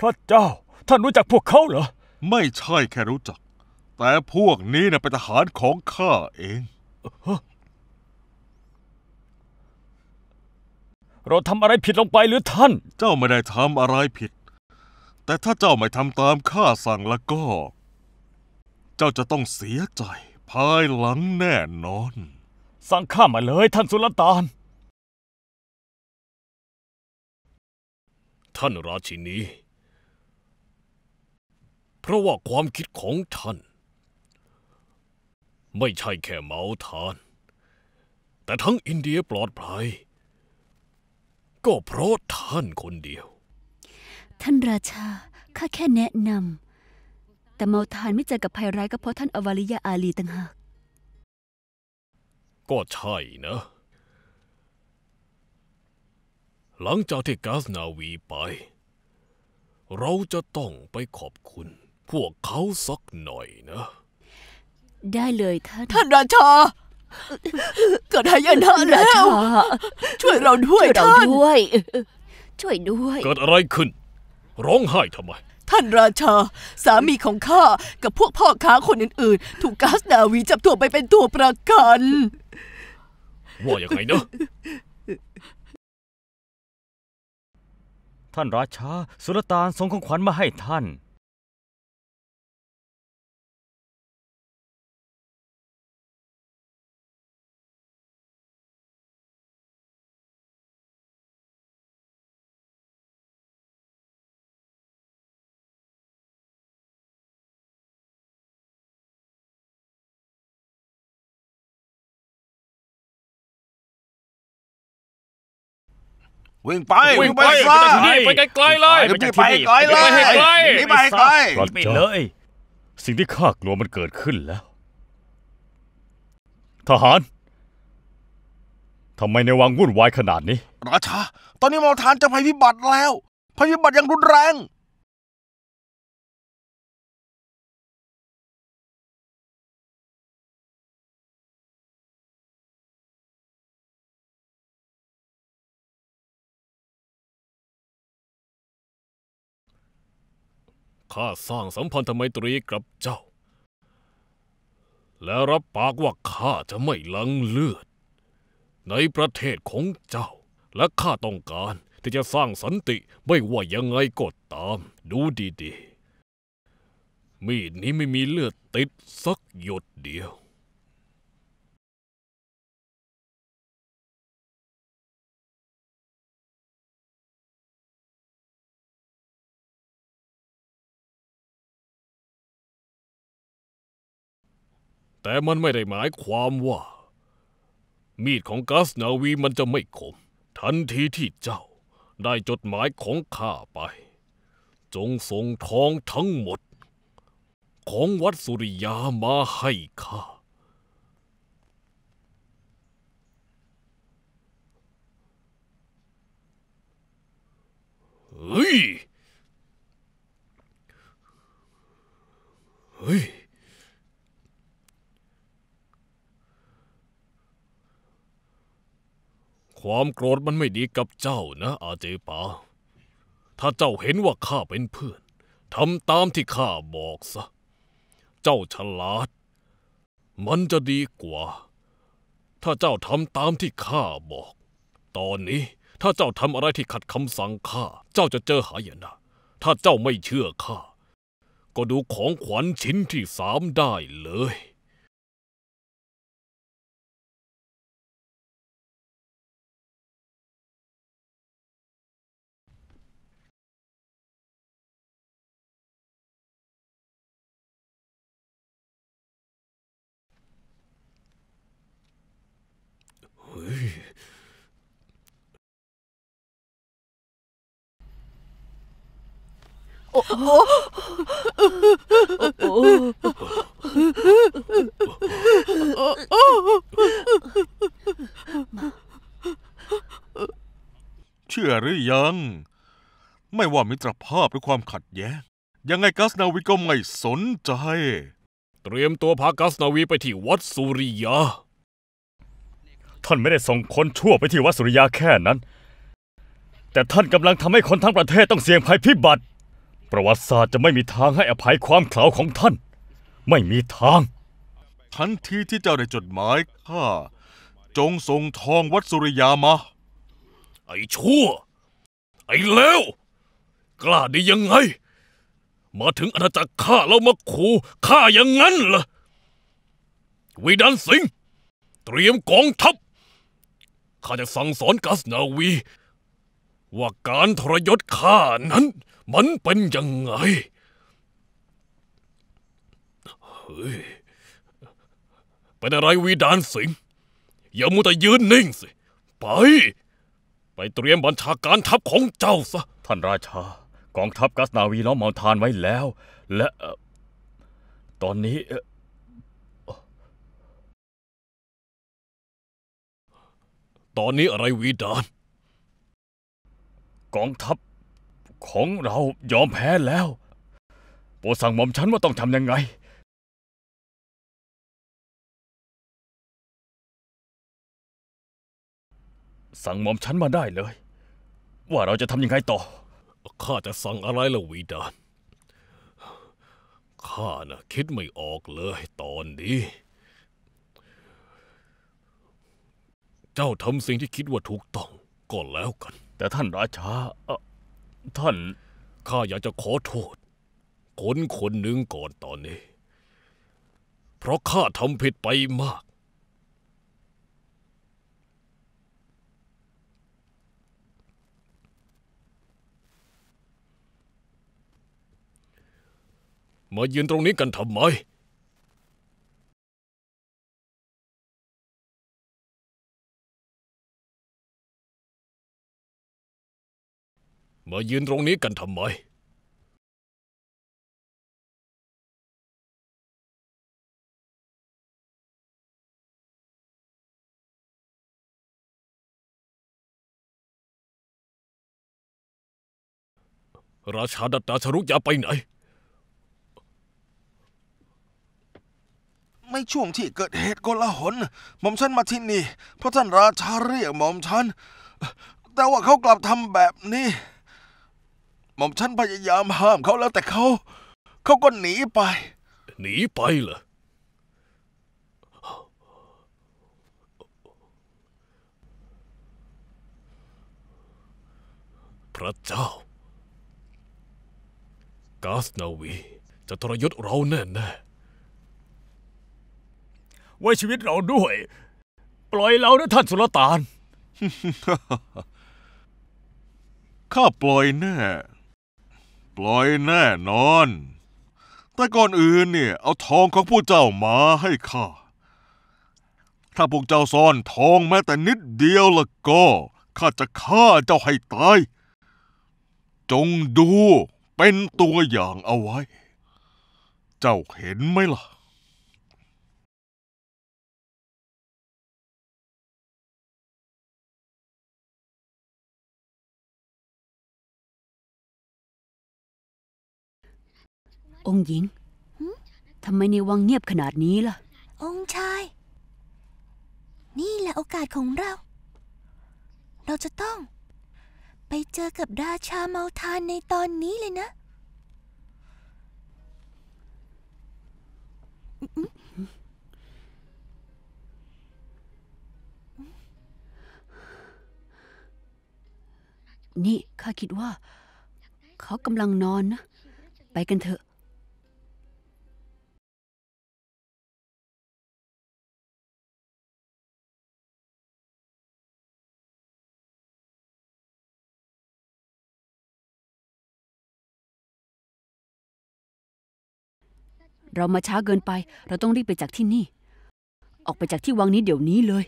พระเจ้าท่านรู้จักพวกเขาเหรอไม่ใช่แค่รู้จัก แต่พวกนี้นะเป็นทหารของข้าเองเราทำอะไรผิดลงไปหรือท่าน เจ้าไม่ได้ทำอะไรผิด แต่ถ้าเจ้าไม่ทำตามข้าสั่งแล้วก็ เจ้าจะต้องเสียใจภายหลังแน่นอน สั่งข้ามาเลย ท่านสุลต่าน ท่านราชินีเพราะว่าความคิดของท่าน ไม่ใช่แค่เมาทาน แต่ทั้งอินเดียปลอดภัยก็เพราะท่านคนเดียว ท่านราชาข้าแค่แนะนำแต่เมาทานไม่เจอกับภัยร้ายก็เพราะท่านอวาริยาอาลีต่างหากก็ใช่นะ หลังจากที่กาสนาวีไป เราจะต้องไปขอบคุณพวกเขาสักหน่อยนะ ได้เลยท่านท่านราชาเกิดหายนะแล้วช่วยเราด้วยท่านด้วยช่วยด้วยเกิดอะไรขึ้น ร้องไห้ทำไม ท่านราชาสามีของข้ากับพวกพ่อค้าคนอื่น ๆ ถูกกาสนาวีจับตัวไปเป็นตัวประกันว่าอย่างไงนะท่านราชาสุลต่านส่งของขวัญมาให้ท่านวิ่งไป วิ่งไป ไปไกลๆเลยไปไกลๆเลยไปไากไกลนี่ไปไกลเลไปไกลเลย สิ่งที่ข้ากลัวมันเกิดขึ้นแล้ว ทหาร ทำไมในวังวุ่นวายขนาดนี้ ราชา ตอนนี้มอทานจะยพิบัติแล้วยพิบัติยังรุนแรงข้าสร้างสัมพันธไมตรีกับเจ้า และรับปากว่าข้าจะไม่ลังเลือด ในประเทศของเจ้า และข้าต้องการที่จะสร้างสันติไม่ว่ายังไงก็ตาม ดูดีๆ มีดนี้ไม่มีเลือดติด สักหยดเดียวแต่มันไม่ได้หมายความว่า มีดของกัสนาวีมันจะไม่คม ทันทีที่เจ้าได้จดหมายของข้าไป จงส่งทองทั้งหมด ของวัดสุริยามาให้ข้าความโกรธมันไม่ดีกับเจ้านะอาเจปา ถ้าเจ้าเห็นว่าข้าเป็นเพื่อนทำตามที่ข้าบอกซะ เจ้าฉลาด มันจะดีกว่า ถ้าเจ้าทำตามที่ข้าบอก ตอนนี้ถ้าเจ้าทำอะไรที่ขัดคำสั่งข้า เจ้าจะเจอหายนะ ถ้าเจ้าไม่เชื่อข้าก็ดูของขวัญชิ้นที่สามได้เลยเชื่อหรือยัง ไม่ว่ามิตรภาพหรือความขัดแย้งยังไงกัสนาวีก็ไม่สนใจ เตรียมตัวพากัสนาวีไปที่วัดสุริยา ท่านไม่ได้ส่งคนชั่วไปที่วัดสุริยาแค่นั้น แต่ท่านกำลังทำให้คนทั้งประเทศต้องเสี่ยงภัยพิบัติประวัติศาสตร์จะไม่มีทางให้อภัยความเขลาของท่าน ไม่มีทาง ทันทีที่เจ้าได้จดหมายข้าจงส่งทองวัดสุริยามา ไอ้ชั่ว ไอ้เลวกล้าได้ยังไง มาถึงอาณาจักรข้าแล้วมาขู่ข้าอย่างนั้นเหรอวีดันสิง เตรียมกองทัพข้าจะสั่งสอนกัสนาวีว่าการทรยศข้านั้น มันเป็นยังไง เฮ้ยเป็นอะไรวีดานสิงอย่ามัวแต่ยืนนิ่งสิ ไป ไปเตรียมบัญชาการทัพของเจ้าซะ ท่านราชา กองทัพกัสนาวีล้อมเมาทานไว้แล้ว และ ตอนนี้ ตอนนี้อะไรวีดานกองทัพของเรายอมแพ้แล้ว โปรสั่งหม่อมฉันว่าต้องทำยังไง สั่งหม่อมฉันมาได้เลย ว่าเราจะทำยังไงต่อ ข้าจะสั่งอะไรละวีดาน ข้านะคิดไม่ออกเลยตอนนี้ เจ้าทำสิ่งที่คิดว่าถูกต้องก็แล้วกันแต่ท่านราชา ท่าน ข้าอยากจะขอโทษคนคนหนึ่งก่อนตอนนี้ เพราะข้าทำผิดไปมาก มายืนตรงนี้กันทำไมมายืนตรงนี้กันทำไมราชาดัตตาชรุกยาไปไหน ไม่ช่วงที่เกิดเหตุโกลาหลหม่อมฉันมาที่นี่ เพราะท่านราชาเรียกหม่อมฉันแต่ว่าเขากลับทำแบบนี้หม่อมฉันพยายามห้ามเขาแล้วแต่เขาเขาก็หนีไป หนีไปเหรอพระเจ้ากาสนาวี จะทรยศเราแน่แน่ไว้ชีวิตเราด้วย ปล่อยเรานะท่านสุลต่านข้าปล่อยแน่ปล่อยแน่นอน แต่ก่อนอื่นเนี่ยเอาทองของพวกเจ้ามาให้ข้า ถ้าพวกเจ้าซ่อนทองแม้แต่นิดเดียวละก็ข้าจะฆ่าเจ้าให้ตาย จงดูเป็นตัวอย่างเอาไว้ เจ้าเห็นไหมล่ะองค์หญิง ทำไมในวังเงียบขนาดนี้ล่ะ องค์ชาย นี่แหละโอกาสของเรา เราจะต้องไปเจอกับราชาเมาทานในตอนนี้เลยนะ นี่ข้าคิดว่า เขากำลังนอนนะ ไปกันเถอะเรามาช้าเกินไป เราต้องรีบไปจากที่นี่ ออกไปจากที่วังนี้เดี๋ยวนี้เลย